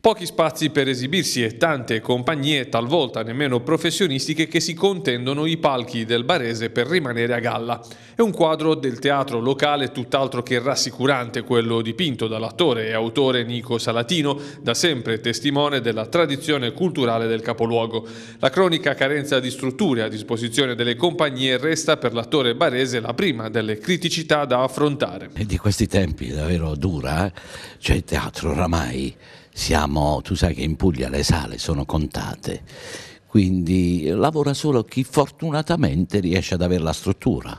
Pochi spazi per esibirsi e tante compagnie, talvolta nemmeno professionistiche, che si contendono i palchi del Barese per rimanere a galla. È un quadro del teatro locale tutt'altro che rassicurante quello dipinto dall'attore e autore Nico Salatino, da sempre testimone della tradizione culturale del capoluogo. La cronica carenza di strutture a disposizione delle compagnie resta per l'attore barese la prima delle criticità da affrontare. E di questi tempi davvero dura, c'è eh? cioè il teatro oramai siamo, tu sai che in Puglia le sale sono contate, quindi lavora solo chi fortunatamente riesce ad avere la struttura,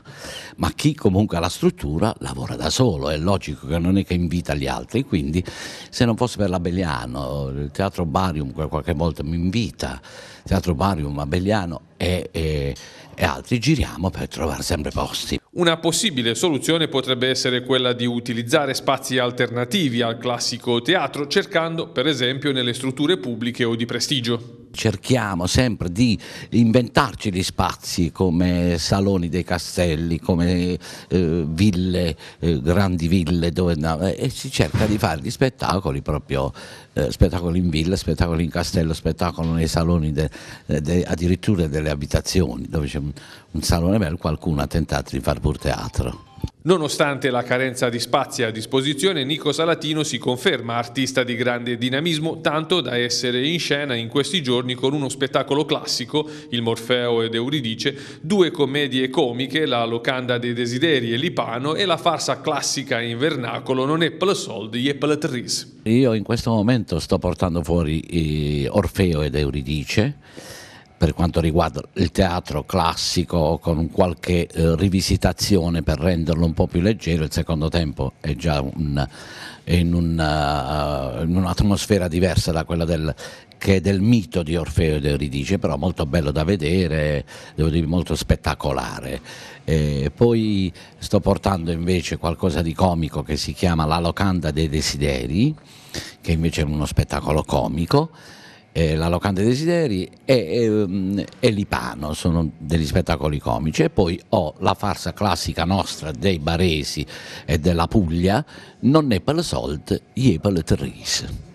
ma chi comunque ha la struttura lavora da solo, è logico che non è che invita gli altri, quindi se non fosse per l'Abeliano, il Teatro Barium qualche volta mi invita, il Teatro Barium Abelliano è, è e altri giriamo per trovare sempre posti. Una possibile soluzione potrebbe essere quella di utilizzare spazi alternativi al classico teatro, cercando per esempio nelle strutture pubbliche o di prestigio cerchiamo sempre di inventarci gli spazi come saloni dei castelli, come eh, ville, eh, grandi ville, dove, eh, e si cerca di fare gli spettacoli proprio, eh, spettacoli in villa, spettacoli in castello, spettacoli nei saloni de, eh, de, addirittura delle abitazioni, dove c'è un, un salone bello, qualcuno ha tentato di fare pur teatro. Nonostante la carenza di spazi a disposizione, Nico Salatino si conferma artista di grande dinamismo, tanto da essere in scena in questi giorni con uno spettacolo classico, Il Morfeo ed Euridice, due commedie comiche, La locanda dei desideri e Lipano e la farsa classica in vernacolo Non è plus soldi, è plus tris. Io in questo momento sto portando fuori eh, Orfeo ed Euridice per quanto riguarda il teatro classico con qualche eh, rivisitazione per renderlo un po' più leggero, il secondo tempo è già un, è in, una, uh, eh, in, un'atmosfera diversa da quella del, che è del mito di Orfeo ed Euridice, però molto bello da vedere, devo dire molto spettacolare. E poi sto portando invece qualcosa di comico che si chiama La locanda dei desideri, che invece è uno spettacolo comico eh, La Locanda Desideri e, e, mm, Lipano, sono degli spettacoli comici. E poi ho la farsa classica nostra dei Baresi e della Puglia, Non è per le solte, è per le terrise.